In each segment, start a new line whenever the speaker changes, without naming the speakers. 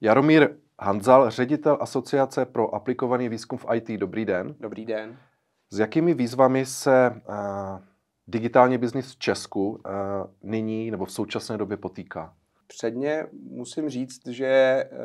Jaromír Hanzal, ředitel Asociace pro aplikovaný výzkum v IT. Dobrý den. Dobrý den. S jakými výzvami se uh, digitální biznis v Česku uh, nyní nebo v současné době potýká?
Předně musím říct, že uh,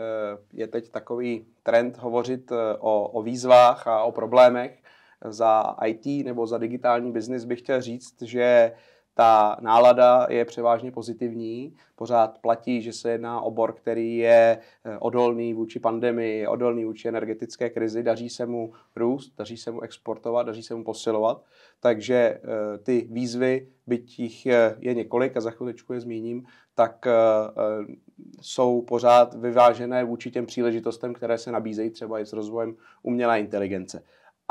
je teď takový trend hovořit uh, o, o výzvách a o problémech. Za IT nebo za digitální biznis bych chtěl říct, že ta nálada je převážně pozitivní. Pořád platí, že se jedná o obor, který je eh, odolný vůči pandemii, odolný vůči energetické krizi, daří se mu růst, daří se mu exportovat, daří se mu posilovat. Takže eh, ty výzvy, byť jich je několik a za chviličku je zmíním, tak eh, jsou pořád vyvážené vůči těm příležitostem, které se nabízejí třeba i s rozvojem umělé inteligence.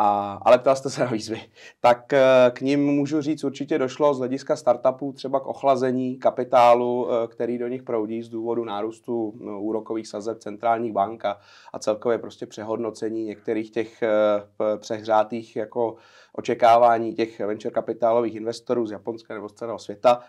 A, ale ptal jste se na výzvy. Tak eh, k ním můžu říct, určitě došlo z hlediska startupů třeba k ochlazení kapitálu, eh, který do nich proudí z důvodu nárůstu no, úrokových sazeb centrálních bank a, a celkově prostě přehodnocení některých těch eh, přehřátých jako očekávání těch venture kapitálových investorů z Japonska nebo z celého světa.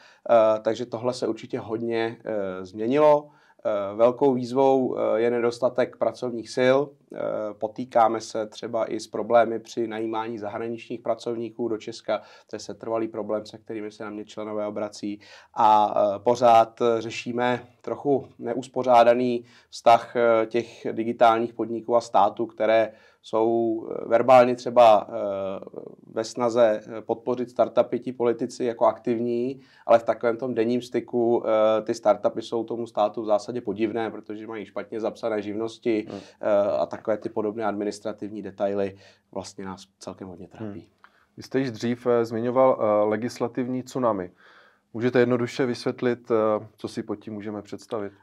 Takže tohle se určitě hodně změnilo. Eh, velkou výzvou eh, je nedostatek pracovních sil. Eh, potýkáme se třeba i s problémy při najímání zahraničních pracovníků do Česka. To je setrvalý problém, se kterými se na mě členové obrací. A pořád řešíme trochu neuspořádaný vztah těch digitálních podniků a států, které jsou eh, verbálně třeba eh, ve snaze eh, podpořit startupy ti politici jako aktivní, ale v takovém tom denním styku ty startupy jsou tomu státu v zásadě podivné, protože mají špatně zapsané živnosti
hmm. a takové ty podobné administrativní detaily vlastně nás celkem hodně trápí. Hmm. Vy jste již dřív zmiňoval legislativní tsunami. Můžete jednoduše vysvětlit, co si pod tím můžeme představit?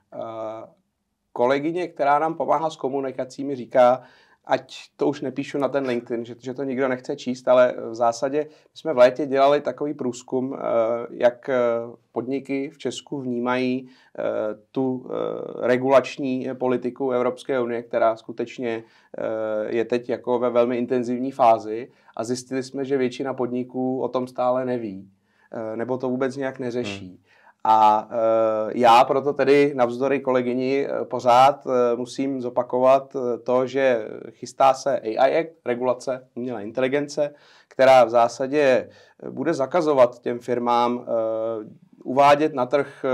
Kolegyně, která nám pomáhá s komunikací, mi říká, ať to už nepíšu na ten LinkedIn, že, že to nikdo nechce číst, ale v zásadě my jsme v létě dělali takový průzkum, eh, jak eh, podniky v Česku vnímají eh, tu regulační politiku Evropské unie, která skutečně je teď jako ve velmi intenzivní fázi a zjistili jsme, že většina podniků o tom stále neví nebo to vůbec nějak neřeší. Hmm. A eh, já proto tedy navzdory kolegyni eh, pořád eh, musím zopakovat to, že chystá se AI Act, regulace umělé inteligence, která v zásadě bude zakazovat těm firmám uvádět na trh eh,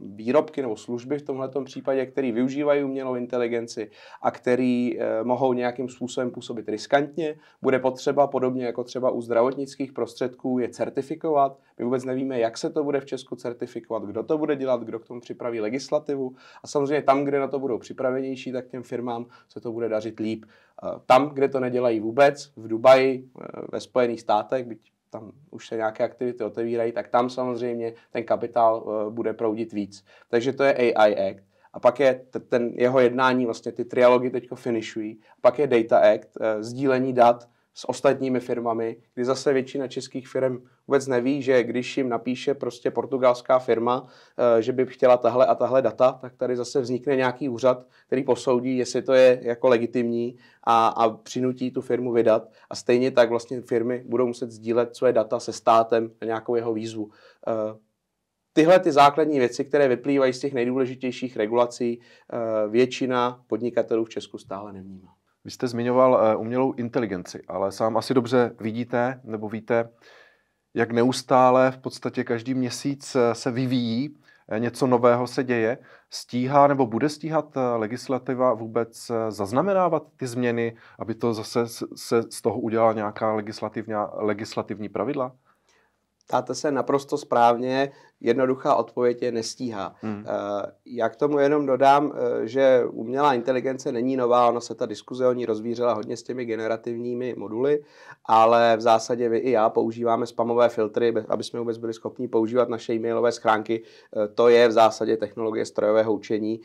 výrobky nebo služby v tomhle případě, které využívají umělou inteligenci a které eh, mohou nějakým způsobem působit riskantně. Bude potřeba, podobně jako třeba u zdravotnických prostředků, je certifikovat. My vůbec nevíme, jak se to bude v Česku certifikovat, kdo to bude dělat, kdo k tomu připraví legislativu. A samozřejmě tam, kde na to budou připravenější, tak těm firmám se to bude dařit líp. Eh, tam, kde to nedělají vůbec, v Dubaji, ve Spojených státech, byť tam už se nějaké aktivity otevírají, tak tam samozřejmě ten kapitál eh, bude proudit víc. Takže to je AI Act. A pak je ten jeho jednání, vlastně ty trialogy teďko finišují. Pak je Data Act, eh, sdílení dat, s ostatními firmami, kdy zase většina českých firm vůbec neví, že když jim napíše prostě portugalská firma, eh, že by chtěla tahle a tahle data, tak tady zase vznikne nějaký úřad, který posoudí, jestli to je jako legitimní a, a přinutí tu firmu vydat. A stejně tak vlastně firmy budou muset sdílet své data se státem na nějakou jeho výzvu eh, tyhle ty základní věci, které vyplývají z těch nejdůležitějších regulací, eh, většina podnikatelů v
Česku stále nevnímá. Vy jste zmiňoval eh, umělou inteligenci, ale sám asi dobře vidíte nebo víte, jak neustále v podstatě každý měsíc eh, se vyvíjí, eh, něco nového se děje. Stíhá nebo bude stíhat legislativa vůbec zaznamenávat ty změny, aby to zase se z toho udělala nějaká legislativní pravidla?
Ptáte se naprosto správně, jednoduchá odpověď je nestíhá. Hmm. Eh, já k tomu jenom dodám, eh, že umělá inteligence není nová, ona se ta diskuze o ní rozvířila hodně s těmi generativními moduly, ale v zásadě vy i já používáme spamové filtry, aby jsme vůbec byli schopni používat naše e-mailové schránky. Eh, to je v zásadě technologie strojového učení,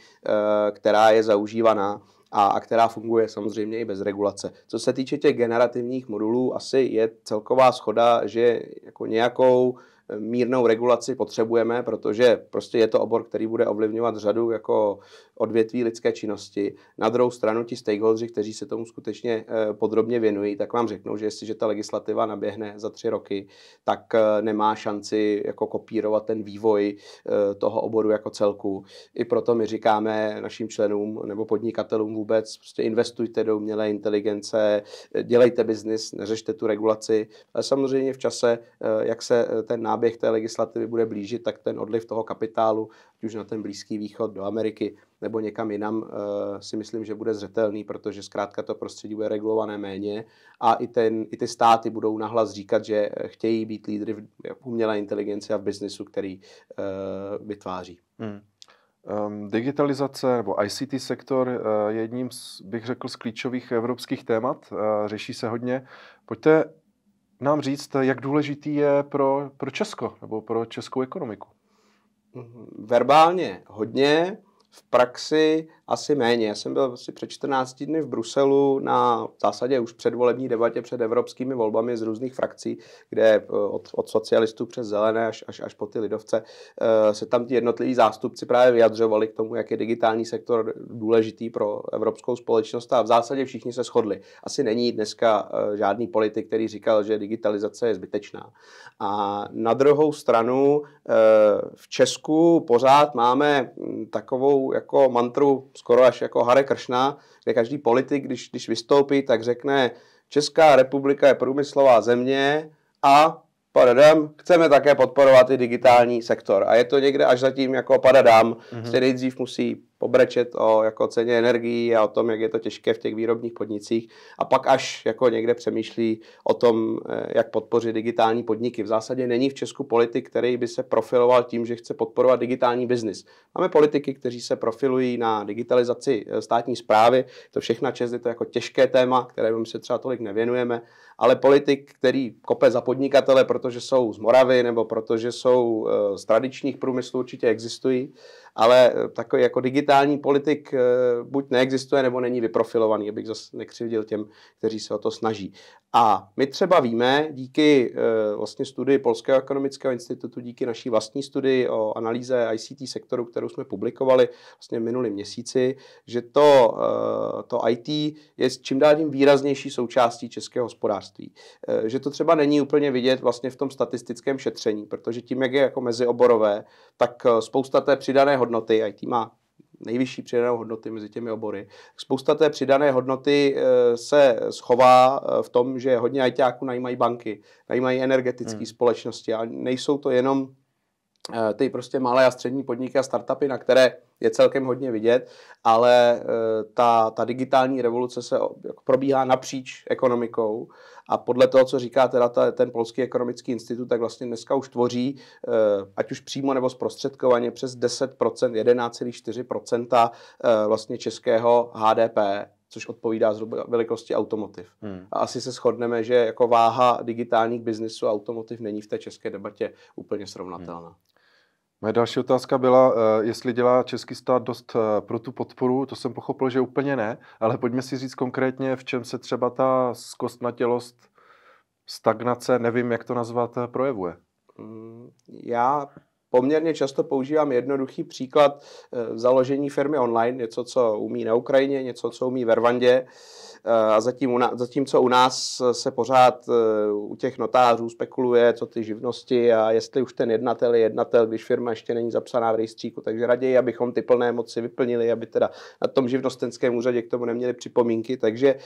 která je zaužívaná a, a která funguje samozřejmě i bez regulace. Co se týče těch generativních modulů, asi je celková schoda, že jako nějakou eh, mírnou regulaci potřebujeme, protože prostě je to obor, který bude ovlivňovat řadu jako odvětví lidské činnosti. Na druhou stranu ti stakeholders, kteří se tomu skutečně eh, podrobně věnují, tak vám řeknou, že jestliže ta legislativa naběhne za tři roky, tak eh, nemá šanci jako kopírovat ten vývoj eh, toho oboru jako celku. I proto my říkáme našim členům nebo podnikatelům vůbec, prostě investujte do umělé inteligence, dělejte biznis, neřešte tu regulaci, ale samozřejmě v čase, jak se ten náběh té legislativy bude blížit, tak ten odliv toho kapitálu, ať už na ten Blízký východ, do Ameriky, nebo někam jinam, eh, si myslím, že bude zřetelný, protože zkrátka to prostředí bude regulované méně a i, ten, i ty státy budou nahlas říkat, že eh, chtějí být lídry v umělé inteligenci a v biznisu, který eh,
vytváří. Hmm. Ehm, digitalizace nebo ICT sektor je jedním, z, bych řekl, z klíčových evropských témat. řeší se hodně. Pojďte nám říct, jak důležitý je pro, pro Česko nebo pro českou ekonomiku.
Verbálně hodně, v praxi asi méně. Já jsem byl asi před 14 dny v Bruselu na v zásadě už předvolební debatě před evropskými volbami z různých frakcí, kde eh, od, od socialistů přes zelené až, až, až po ty lidovce eh, se tam ti jednotliví zástupci právě vyjadřovali k tomu, jak je digitální sektor důležitý pro evropskou společnost a v zásadě všichni se shodli. Asi není dneska eh, žádný politik, který říkal, že digitalizace je zbytečná. A na druhou stranu v Česku pořád máme hm, takovou jako mantru skoro až jako Hare Kršna, kde každý politik, když, když vystoupí, tak řekne, Česká republika je průmyslová země a padadam, chceme také podporovat i digitální sektor. A je to někde až zatím jako padadam, mm-hmm. který nejdřív musí pobrečet o jako ceně energií a o tom, jak je to těžké v těch výrobních podnicích a pak až jako někde přemýšlí o tom, eh, jak podpořit digitální podniky. V zásadě není v Česku politik, který by se profiloval tím, že chce podporovat digitální biznis. Máme politiky, kteří se profilují na digitalizaci eh, státní zprávy, to všechna čest je to jako těžké téma, které my se třeba tolik nevěnujeme, ale politik, který kope za podnikatele, protože jsou z Moravy nebo protože jsou eh, z tradičních průmyslů, určitě existují, ale takový jako digitální digitální politik eh, buď neexistuje, nebo není vyprofilovaný, abych zase nekřivdil těm, kteří se o to snaží. A my třeba víme, díky eh, vlastně studii Polského ekonomického institutu, díky naší vlastní studii o analýze ICT sektoru, kterou jsme publikovali vlastně minulý měsíci, že to, eh, to IT je čím dál tím výraznější součástí českého hospodářství. Že to třeba není úplně vidět vlastně v tom statistickém šetření, protože tím, jak je jako mezioborové, tak spousta té přidané hodnoty IT má nejvyšší přidanou hodnoty mezi těmi obory. Spousta té přidané hodnoty eh, se schová eh, v tom, že hodně ajťáků najímají banky, najímají energetické hmm. společnosti a nejsou to jenom Eh, ty prostě malé a střední podniky a startupy, na které je celkem hodně vidět, ale eh, ta, ta digitální revoluce se jako probíhá napříč ekonomikou a podle toho, co říká teda ta, ten Polský ekonomický institut, tak vlastně dneska už tvoří, eh, ať už přímo nebo zprostředkovaně, přes 10%, 11,4% vlastně českého HDP což odpovídá zhruba velikosti automotiv. Hmm. A asi se shodneme, že jako váha digitálních biznisu automotiv není v té české debatě úplně srovnatelná. Hmm.
Moje další otázka byla, eh, jestli dělá český stát dost eh, pro tu podporu. To jsem pochopil, že úplně ne, ale pojďme si říct konkrétně, v čem se třeba ta zkostnatělost, stagnace, nevím, jak to nazvat, eh, projevuje.
Mm, já poměrně často používám jednoduchý příklad eh, založení firmy online, něco, co umí na Ukrajině, něco, co umí ve Rwandě. Eh, a zatím, zatímco u nás se pořád eh, u těch notářů spekuluje, co ty živnosti a jestli už ten jednatel je jednatel, když firma ještě není zapsaná v rejstříku. Takže raději, abychom ty plné moci vyplnili, aby teda na tom živnostenském úřadě k tomu neměli připomínky. Takže uh,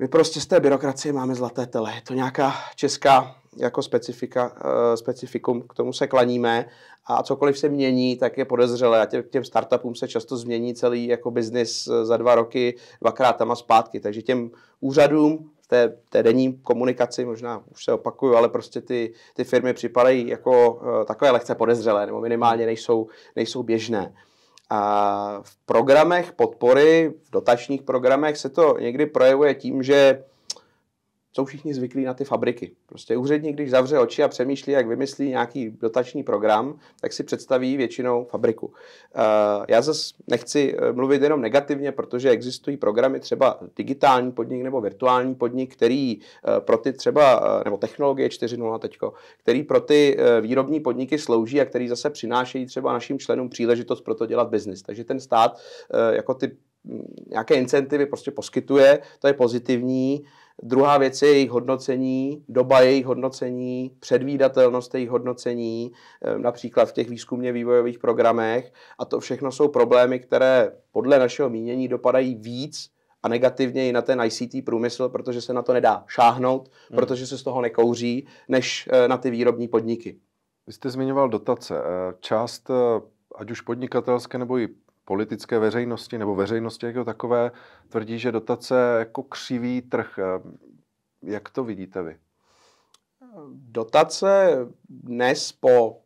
my prostě z té byrokracie máme zlaté tele. Je to nějaká česká jako specifika, eh, specifikum, k tomu se klaníme a cokoliv se mění, tak je podezřelé. A těm, těm startupům se často změní celý jako biznis eh, za dva roky, dvakrát tam a zpátky. Takže těm úřadům v té, té denní komunikaci, možná už se opakuju, ale prostě ty, ty firmy připadají jako eh, takové lehce podezřelé, nebo minimálně nejsou, nejsou běžné. A v programech podpory, v dotačních programech se to někdy projevuje tím, že jsou všichni zvyklí na ty fabriky. Prostě úředník, když zavře oči a přemýšlí, jak vymyslí nějaký dotační program, tak si představí většinou fabriku. Eh, já zase nechci eh, mluvit jenom negativně, protože existují programy třeba digitální podnik nebo virtuální podnik, který eh, pro ty třeba, nebo technologie 4.0 teďko, který pro ty výrobní podniky slouží a který zase přinášejí třeba našim členům příležitost pro to dělat biznis. Takže ten stát jako ty mm, nějaké incentivy prostě poskytuje, to je pozitivní. Druhá věc je jejich hodnocení, doba jejich hodnocení, předvídatelnost jejich hodnocení, eh, například v těch výzkumně vývojových programech. A to všechno jsou problémy, které podle našeho mínění dopadají víc a negativně i na ten ICT průmysl, protože se na to nedá šáhnout, hmm. protože se z toho
nekouří, než eh, na ty výrobní podniky. Vy jste zmiňoval dotace. Eh, část ať už podnikatelské nebo i politické veřejnosti nebo veřejnosti jako takové tvrdí, že dotace jako křivý trh. Jak to vidíte vy?
Dotace dnes po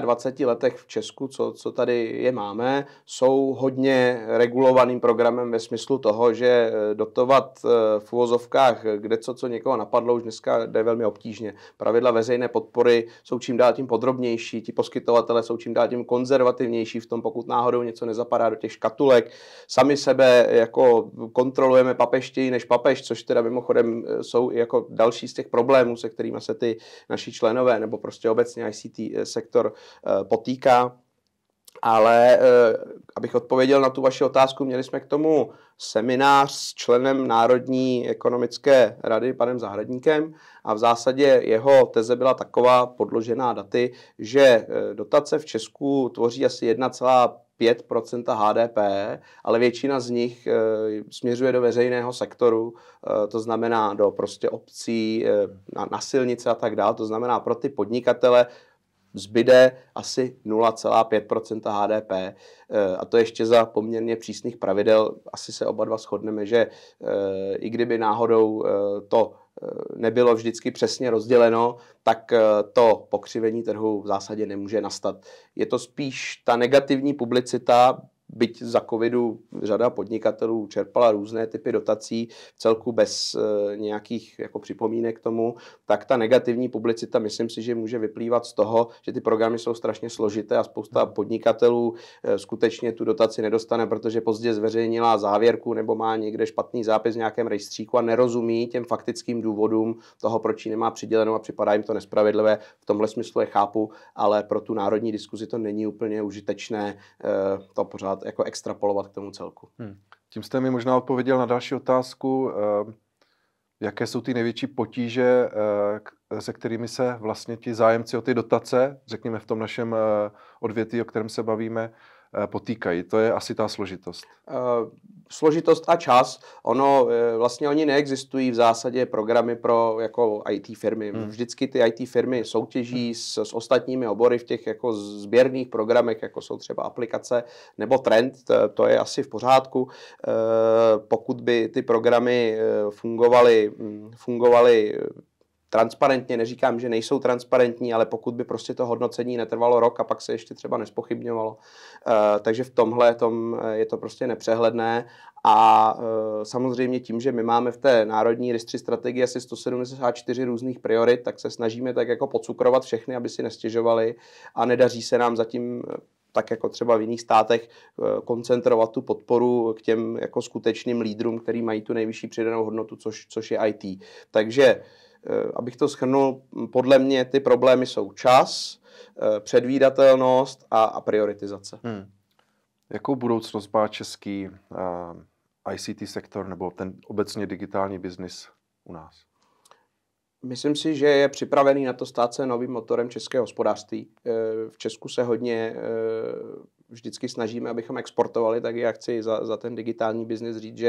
25 letech v Česku, co, co tady je máme, jsou hodně regulovaným programem ve smyslu toho, že eh, dotovat eh, v uvozovkách kde co, co někoho napadlo, už dneska jde velmi obtížně. Pravidla veřejné podpory jsou čím dál tím podrobnější, ti poskytovatele jsou čím dál tím konzervativnější v tom, pokud náhodou něco nezapadá do těch škatulek. Sami sebe eh, jako kontrolujeme papeštěji než papež, což teda mimochodem jsou jako další z těch problémů, se kterými se ty naši členové nebo prostě obecně ICT sektor sektor eh, potýká. Ale eh, abych odpověděl na tu vaši otázku, měli jsme k tomu seminář s členem Národní ekonomické rady, panem Zahradníkem, a v zásadě jeho teze byla taková, podložená daty, že eh, dotace v Česku tvoří asi 1,5 5 HDP, ale většina z nich směřuje do veřejného sektoru, to znamená do prostě obcí, na, na silnice a tak dále. To znamená pro ty podnikatele zbyde asi 0,5 HDP. Eh, a to ještě za poměrně přísných pravidel. Asi se oba dva shodneme, že eh, i kdyby náhodou eh, to nebylo vždycky přesně rozděleno, tak to pokřivení trhu v zásadě nemůže nastat. Je to spíš ta negativní publicita, byť za covidu řada podnikatelů čerpala různé typy dotací, celku bez e, nějakých jako připomínek k tomu, tak ta negativní publicita, myslím si, že může vyplývat z toho, že ty programy jsou strašně složité a spousta hmm. podnikatelů e, skutečně tu dotaci nedostane, protože pozdě zveřejnila závěrku nebo má někde špatný zápis v nějakém rejstříku a nerozumí těm faktickým důvodům toho, proč ji nemá přidělenou a připadá jim to nespravedlivé. V tomhle smyslu je chápu, ale pro tu národní diskuzi to není úplně
užitečné e, to pořád dát, jako extrapolovat k tomu celku. Hmm. Tím jste mi možná odpověděl na další otázku, eh, jaké jsou ty největší potíže, eh, se kterými se vlastně ti zájemci o ty dotace, řekněme v tom našem eh, odvětví, o kterém se bavíme, Eh, potýkají. To je asi ta složitost.
Eh, složitost a čas. Ono, eh, vlastně oni neexistují v zásadě programy pro jako IT firmy. Hmm. Vždycky ty IT firmy soutěží hmm. s, s ostatními obory v těch jako sběrných programech, jako jsou třeba aplikace nebo trend, to je asi v pořádku. Pokud by ty programy fungovaly, mm, fungovaly transparentně, neříkám, že nejsou transparentní, ale pokud by prostě to hodnocení netrvalo rok a pak se ještě třeba nespochybňovalo. Eh, takže v tomhle tom eh, je to prostě nepřehledné a eh, samozřejmě tím, že my máme v té národní rejstři strategii asi 174 různých priorit, tak se snažíme tak jako pocukrovat všechny, aby si nestěžovali a nedaří se nám zatím tak jako třeba v jiných státech koncentrovat tu podporu k těm jako skutečným lídrům, který mají tu nejvyšší přidanou hodnotu, což, což je IT. Takže Eh, abych to schrnul, podle mě ty problémy jsou čas, eh, předvídatelnost a, a
prioritizace. Hmm. Jakou budoucnost má český eh, ICT sektor nebo ten obecně digitální biznis u nás?
Myslím si, že je připravený na to stát se novým motorem českého hospodářství. V Česku se hodně vždycky snažíme, abychom exportovali, tak já chci za, za ten digitální biznis říct, že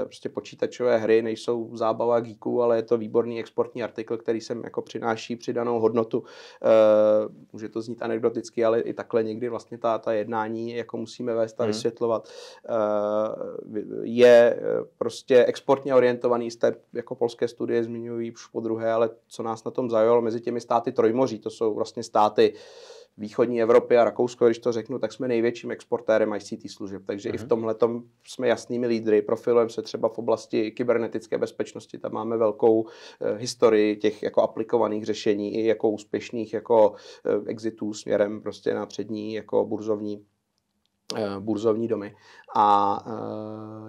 eh, prostě počítačové hry nejsou zábava geeků, ale je to výborný exportní artikl, který sem jako přináší přidanou hodnotu. Eh, může to znít anekdoticky, ale i takhle někdy vlastně ta, ta jednání, jako musíme vést a hmm. vysvětlovat, eh, je prostě exportně orientovaný. Jste jako polské studie zmiňují už po druhé, ale co nás na tom zajalo mezi těmi státy Trojmoří, to jsou vlastně státy, východní Evropy a Rakousko, když to řeknu, tak jsme největším exportérem ICT služeb. Takže uh-huh. i v mhm. tomhle jsme jasnými lídry. Profilujeme se třeba v oblasti kybernetické bezpečnosti. Tam máme velkou e, historii těch jako aplikovaných řešení i jako úspěšných jako e, exitů směrem prostě na přední jako burzovní Eh, burzovní domy. A eh,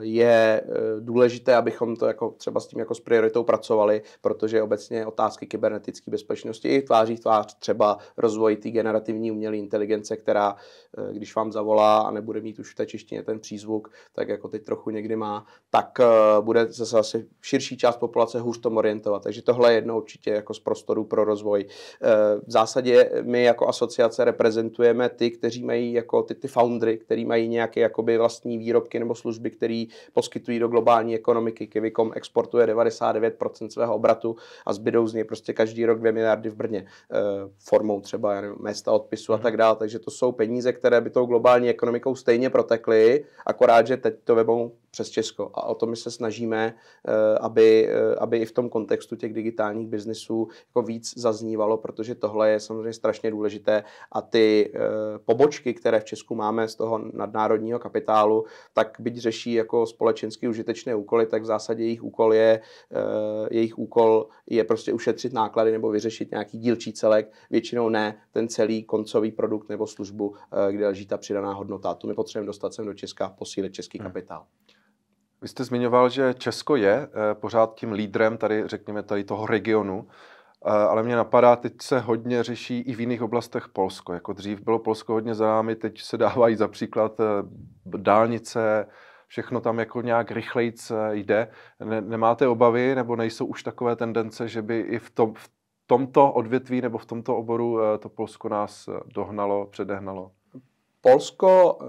je eh, důležité, abychom to jako třeba s tím jako s prioritou pracovali, protože obecně otázky kybernetické bezpečnosti i tváří tvář třeba rozvoj té generativní umělé inteligence, která když vám zavolá a nebude mít už v té češtině ten přízvuk, tak jako teď trochu někdy má, tak bude zase asi širší část populace hůř tomu orientovat. Takže tohle je jedno určitě jako z prostoru pro rozvoj. V zásadě my jako asociace reprezentujeme ty, kteří mají jako ty, ty foundry, které mají nějaké jakoby vlastní výrobky nebo služby, které poskytují do globální ekonomiky. Kivikom exportuje 99% svého obratu a zbydou z něj prostě každý rok 2 miliardy v Brně eh, formou třeba nevím, města odpisu a tak mhm. dále. Takže to jsou peníze, které by tou globální ekonomikou stejně protekly, akorát, že teď to vemou přes Česko. A o to my se snažíme, eh, aby, eh, aby i v tom kontextu těch digitálních biznisů jako víc zaznívalo, protože tohle je samozřejmě strašně důležité a ty eh, pobočky, které v Česku máme z toho nadnárodního kapitálu, tak byť řeší jako společensky užitečné úkoly, tak v zásadě jejich úkol je, jejich úkol je prostě ušetřit náklady nebo vyřešit nějaký dílčí celek, většinou ne ten celý koncový produkt nebo službu, kde leží ta přidaná hodnota. Tu my potřebujeme dostat sem do Česka a posílit český hmm. kapitál. Hmm.
Vy jste zmiňoval, že Česko je eh, pořád tím lídrem tady, řekněme, tady toho regionu, eh, ale mě napadá, teď se hodně řeší i v jiných oblastech Polsko. Jako dřív bylo Polsko hodně za námi, teď se dávají za příklad eh, dálnice, všechno tam jako nějak rychlejc jde. Nemáte obavy, nebo nejsou už takové tendence, že by i v, tom, v tomto odvětví nebo v tomto oboru to Polsko nás dohnalo, předehnalo? Polsko eh,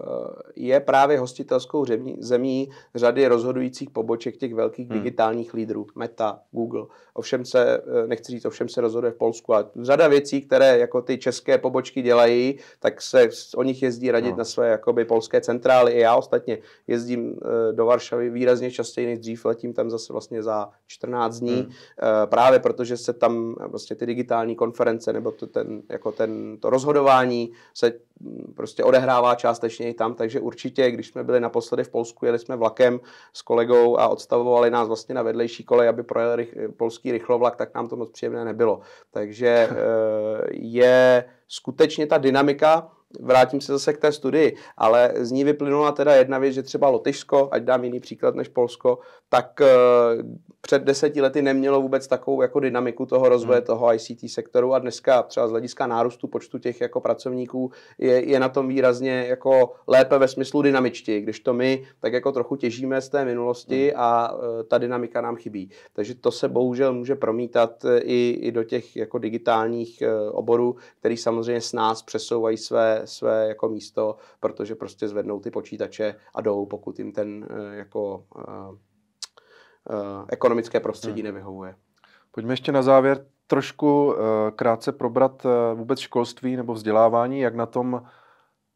je právě hostitelskou zemí řady rozhodujících
poboček těch velkých hmm. digitálních lídrů, Meta, Google. Ovšem se, eh, nechci říct, ovšem se rozhoduje v Polsku, ale řada věcí, které jako ty české pobočky dělají, tak se o nich jezdí radit no. na své jakoby polské centrály. I já ostatně jezdím eh, do Varšavy výrazně častěji než dřív, letím tam zase vlastně za 14 dní, hmm. právě protože se tam vlastně ty digitální konference nebo to, ten, jako ten, to rozhodování se mm, prostě odehrává odehrává částečně i tam, takže určitě, když jsme byli naposledy v Polsku, jeli jsme vlakem s kolegou a odstavovali nás vlastně na vedlejší kolej, aby projel rych, polský rychlovlak, tak nám to moc příjemné nebylo. Takže eh, je skutečně ta dynamika, vrátím se zase k té studii, ale z ní vyplynula teda jedna věc, že třeba Lotyšsko, ať dám jiný příklad než Polsko, tak eh, před deseti lety nemělo vůbec takovou jako dynamiku toho rozvoje hmm. toho ICT sektoru a dneska třeba z hlediska nárůstu počtu těch jako pracovníků je, je na tom výrazně jako lépe ve smyslu dynamičtěji, když to my tak jako trochu těžíme z té minulosti hmm. a eh, ta dynamika nám chybí. Takže to se bohužel může promítat eh, i, i do těch jako digitálních oborů, který samozřejmě s nás přesouvají své své, jako místo, protože prostě zvednou ty počítače a jdou, pokud jim ten eh, jako eh, eh, ekonomické prostředí hmm. nevyhovuje.
Pojďme ještě na závěr trošku krátce probrat vůbec školství nebo vzdělávání, jak na tom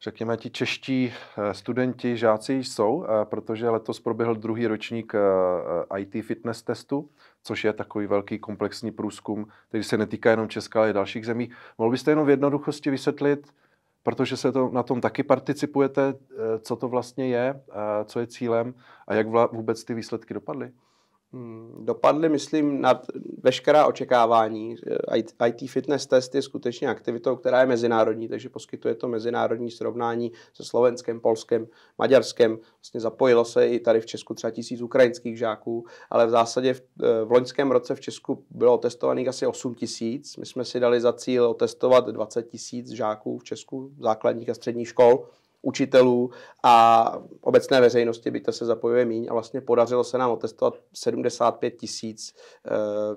řekněme, ti čeští studenti, žáci jsou, protože letos proběhl druhý ročník IT fitness testu, což je takový velký komplexní průzkum, který se netýká jenom Česka, ale i dalších zemí. Mohl byste jenom v jednoduchosti vysvětlit, protože se to, na tom taky participujete, eh, co to vlastně je, eh, co je cílem a jak vůbec ty výsledky dopadly. Hmm, dopadly, myslím, nad veškerá očekávání. Eh,
IT fitness test je skutečně aktivitou, která je mezinárodní, takže poskytuje to mezinárodní srovnání se Slovenskem, Polskem, Maďarskem. Vlastně zapojilo se i tady v Česku třeba tisíc ukrajinských žáků, ale v zásadě v, eh, v loňském roce v Česku bylo otestovaných asi 8 tisíc. My jsme si dali za cíl otestovat 20 tisíc žáků v Česku, základních a středních škol učitelů a obecné veřejnosti, by to se zapojuje míň a vlastně podařilo se nám otestovat 75 tisíc eh,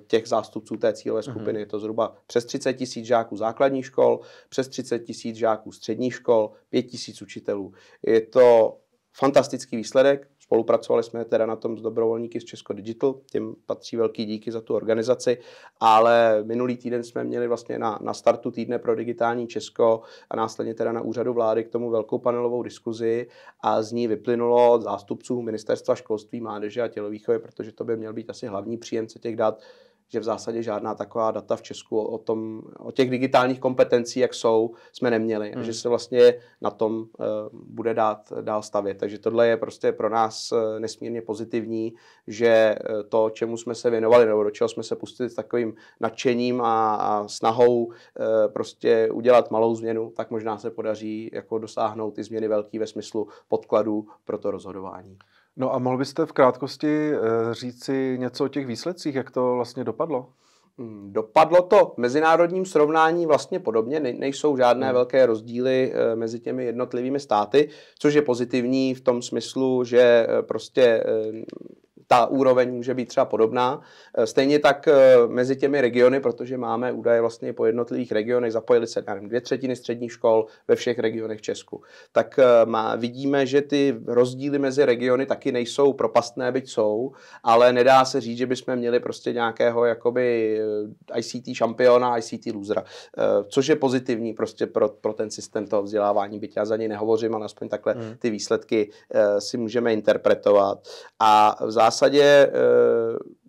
těch zástupců té cílové mhm. skupiny. Mm-hmm. Je to zhruba přes 30 tisíc žáků základních škol, přes 30 tisíc žáků středních škol, 5 tisíc učitelů. Je to fantastický výsledek, Spolupracovali jsme teda na tom s dobrovolníky z Česko Digital, těm patří velký díky za tu organizaci, ale minulý týden jsme měli vlastně na, na startu týdne pro digitální Česko a následně teda na úřadu vlády k tomu velkou panelovou diskuzi a z ní vyplynulo zástupců Ministerstva školství, mládeže a tělovýchovy, protože to by měl být asi hlavní příjemce těch dat, že v zásadě žádná taková data v Česku o, tom, o těch digitálních kompetencích, jak jsou, jsme neměli. Hmm. A že se vlastně na tom uh, bude dát dál stavět. Takže tohle je prostě pro nás eh, nesmírně pozitivní, že eh, to, čemu jsme se věnovali, nebo do čeho jsme se pustili s takovým nadšením a, a snahou uh, prostě udělat malou změnu, tak možná se podaří jako dosáhnout ty změny velký ve smyslu podkladů pro to rozhodování.
No a mohl byste v krátkosti eh, říci něco o těch výsledcích, jak to vlastně dopadlo? Hmm, dopadlo to v
mezinárodním srovnání vlastně podobně, ne, nejsou žádné hmm. velké rozdíly eh, mezi těmi jednotlivými státy, což je pozitivní v tom smyslu, že eh, prostě ta úroveň může být třeba podobná. Eh, stejně tak eh, mezi těmi regiony, protože máme údaje vlastně po jednotlivých regionech, zapojili se nevím, dvě třetiny středních škol ve všech regionech Česku. Tak eh, má, vidíme, že ty rozdíly mezi regiony taky nejsou propastné, byť jsou, ale nedá se říct, že bychom měli prostě nějakého jakoby ICT šampiona, ICT lůzra, což je pozitivní prostě pro, pro ten systém toho vzdělávání, byť já za něj nehovořím, ale aspoň takhle hmm. ty výsledky si můžeme interpretovat. A v zásadě zásadě eh,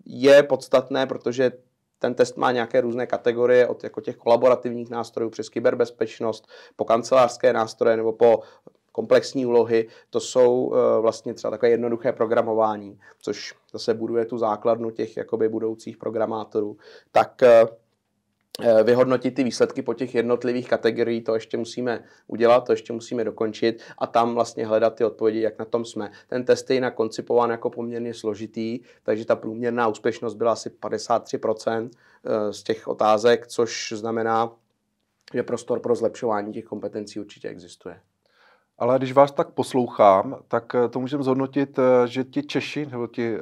je podstatné, protože ten test má nějaké různé kategorie od jako těch kolaborativních nástrojů přes kyberbezpečnost, po kancelářské nástroje nebo po komplexní úlohy, to jsou eh, vlastně třeba takové jednoduché programování, což zase buduje tu základnu těch jakoby budoucích programátorů, tak eh, Eh, vyhodnotit ty výsledky po těch jednotlivých kategoriích, to ještě musíme udělat, to ještě musíme dokončit a tam vlastně hledat ty odpovědi, jak na tom jsme. Ten test je jinak koncipován jako poměrně složitý, takže ta průměrná úspěšnost byla asi 53% eh, z těch otázek,
což znamená, že prostor pro zlepšování těch kompetencí určitě existuje. Ale když vás tak poslouchám, tak eh, to můžeme zhodnotit, eh, že ti Češi, nebo ti, eh,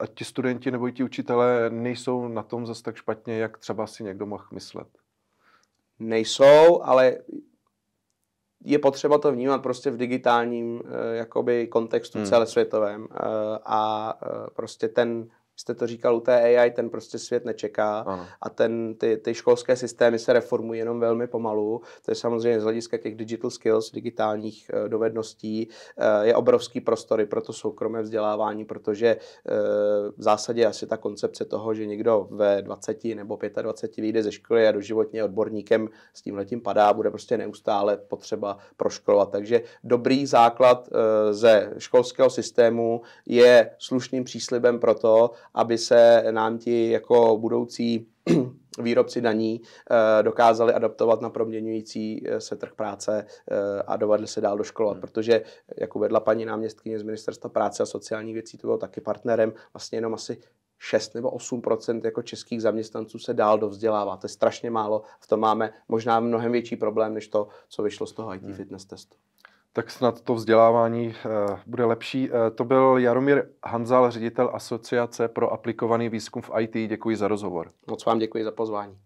ať ti studenti, nebo ti učitelé nejsou na tom zase tak špatně, jak třeba si někdo mohl myslet.
Nejsou, ale je potřeba to vnímat prostě v digitálním jakoby kontextu hmm. celosvětovém a prostě ten jste to říkal u té AI, ten prostě svět nečeká ano. a ten, ty, ty školské systémy se reformují jenom velmi pomalu. To je samozřejmě z hlediska těch digital skills, digitálních eh, dovedností, eh, je obrovský prostory pro to soukromé vzdělávání, protože eh, v zásadě asi ta koncepce toho, že někdo ve 20 nebo 25 vyjde ze školy a doživotně odborníkem s tím letím padá, bude prostě neustále potřeba proškolovat. Takže dobrý základ ze školského systému je slušným příslibem pro to, aby se nám ti jako budoucí výrobci daní eh, dokázali adaptovat na proměňující eh, se trh práce eh, a dovedli se dál doškolovat, hmm. protože jako vedla paní náměstkyně z Ministerstva práce a sociálních věcí, to bylo taky partnerem, vlastně jenom asi 6 nebo 8 jako českých zaměstnanců se dál dovzdělává. To je strašně málo. V
tom máme možná mnohem
větší problém, než to, co vyšlo z toho IT hmm. fitness testu
tak snad to vzdělávání eh, bude lepší. Eh, to byl Jaromír Hanzal, ředitel Asociace pro aplikovaný výzkum v IT. Děkuji za rozhovor.
Moc vám děkuji za pozvání.